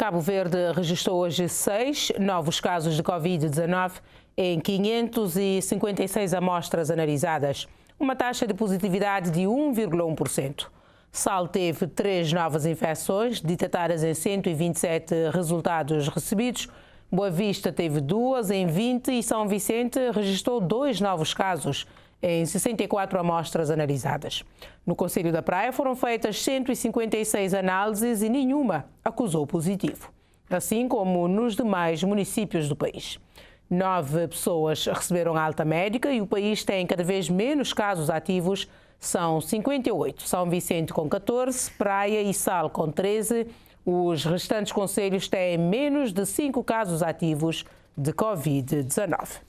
Cabo Verde registrou hoje seis novos casos de Covid-19 em 556 amostras analisadas, uma taxa de positividade de 1,1%. Sal teve três novas infecções, detectadas em 127 resultados recebidos. Boa Vista teve duas em 20 e São Vicente registrou dois novos casos em 64 amostras analisadas. No Conselho da Praia foram feitas 156 análises e nenhuma acusou positivo, assim como nos demais municípios do país. Nove pessoas receberam alta médica e o país tem cada vez menos casos ativos. São 58. São Vicente com 14, Praia e Sal com 13. Os restantes conselhos têm menos de 5 casos ativos de Covid-19.